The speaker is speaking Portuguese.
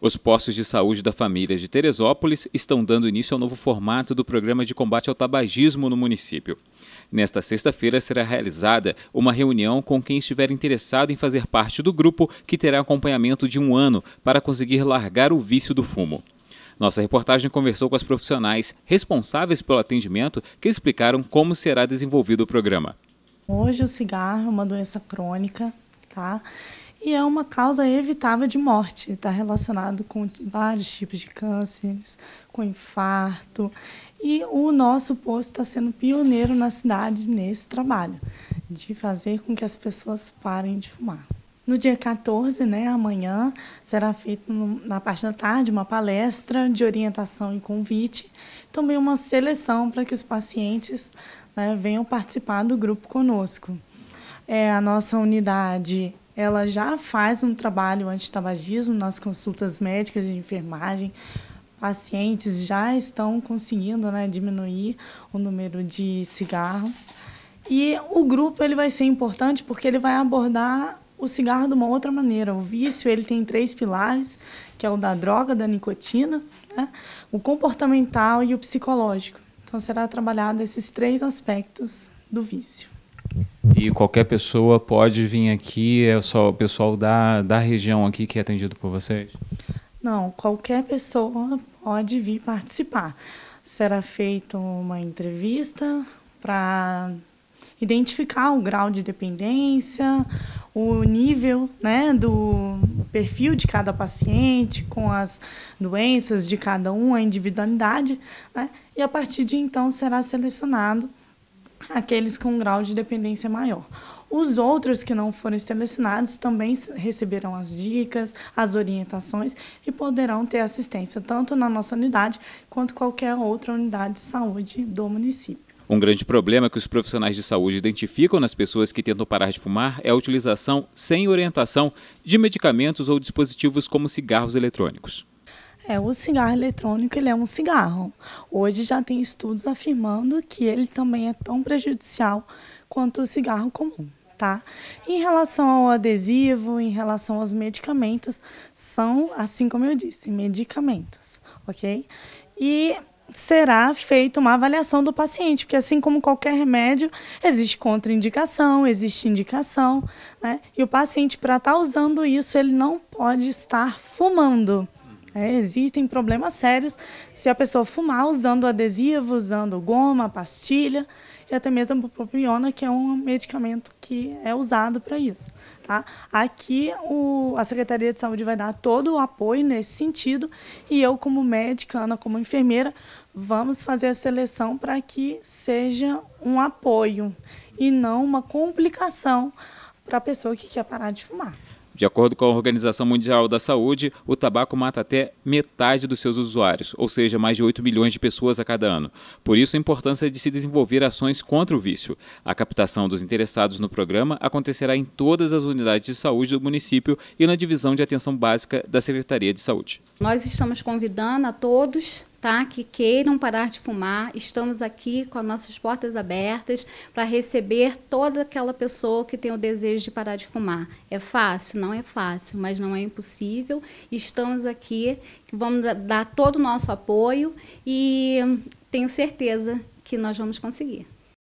Os postos de saúde da família de Teresópolis estão dando início ao novo formato do programa de combate ao tabagismo no município. Nesta sexta-feira será realizada uma reunião com quem estiver interessado em fazer parte do grupo, que terá acompanhamento de um ano para conseguir largar o vício do fumo. Nossa reportagem conversou com as profissionais responsáveis pelo atendimento que explicaram como será desenvolvido o programa. Hoje o cigarro é uma doença crônica, tá? e é uma causa evitável de morte. Está relacionado com vários tipos de cânceres, com infarto. E o nosso posto está sendo pioneiro na cidade nesse trabalho, de fazer com que as pessoas parem de fumar. No dia 14, né, amanhã, será feita na parte da tarde uma palestra de orientação e convite, também uma seleção para que os pacientes né, venham participar do grupo conosco. É, a nossa unidade ela já faz um trabalho antitabagismo nas consultas médicas de enfermagem. Pacientes já estão conseguindo né, diminuir o número de cigarros. E o grupo ele vai ser importante porque ele vai abordar o cigarro de uma outra maneira. O vício ele tem três pilares, que é o da droga, da nicotina, né? o comportamental e o psicológico. Então será trabalhado esses três aspectos do vício. E qualquer pessoa pode vir aqui, é só o pessoal da, da região aqui que é atendido por vocês? Não, qualquer pessoa pode vir participar. Será feita uma entrevista para identificar o grau de dependência, o nível né, do perfil de cada paciente, com as doenças de cada um, a individualidade, né? e a partir de então será selecionado aqueles com grau de dependência maior. Os outros que não forem selecionados também receberão as dicas, as orientações e poderão ter assistência tanto na nossa unidade quanto qualquer outra unidade de saúde do município. Um grande problema que os profissionais de saúde identificam nas pessoas que tentam parar de fumar é a utilização sem orientação de medicamentos ou dispositivos como cigarros eletrônicos. É, o cigarro eletrônico ele é um cigarro. Hoje já tem estudos afirmando que ele também é tão prejudicial quanto o cigarro comum. Tá? Em relação ao adesivo, em relação aos medicamentos, são, assim como eu disse, medicamentos, ok? E será feita uma avaliação do paciente, porque assim como qualquer remédio, existe contraindicação, existe indicação, né? E o paciente, para estar tá usando isso, ele não pode estar fumando. É, existem problemas sérios se a pessoa fumar usando adesivo, usando goma, pastilha e até mesmo a propiona, que é um medicamento que é usado para isso. Tá? Aqui o, a Secretaria de Saúde vai dar todo o apoio nesse sentido e eu, como médica, Ana, como enfermeira, vamos fazer a seleção para que seja um apoio e não uma complicação para a pessoa que quer parar de fumar. De acordo com a Organização Mundial da Saúde, o tabaco mata até metade dos seus usuários, ou seja, mais de 8 milhões de pessoas a cada ano. Por isso, a importância de se desenvolver ações contra o vício. A captação dos interessados no programa acontecerá em todas as unidades de saúde do município e na divisão de atenção básica da Secretaria de Saúde. Nós estamos convidando a todos tá? Que queiram parar de fumar, estamos aqui com as nossas portas abertas para receber toda aquela pessoa que tem o desejo de parar de fumar. É fácil? Não é fácil, mas não é impossível. Estamos aqui, vamos dar todo o nosso apoio e tenho certeza que nós vamos conseguir.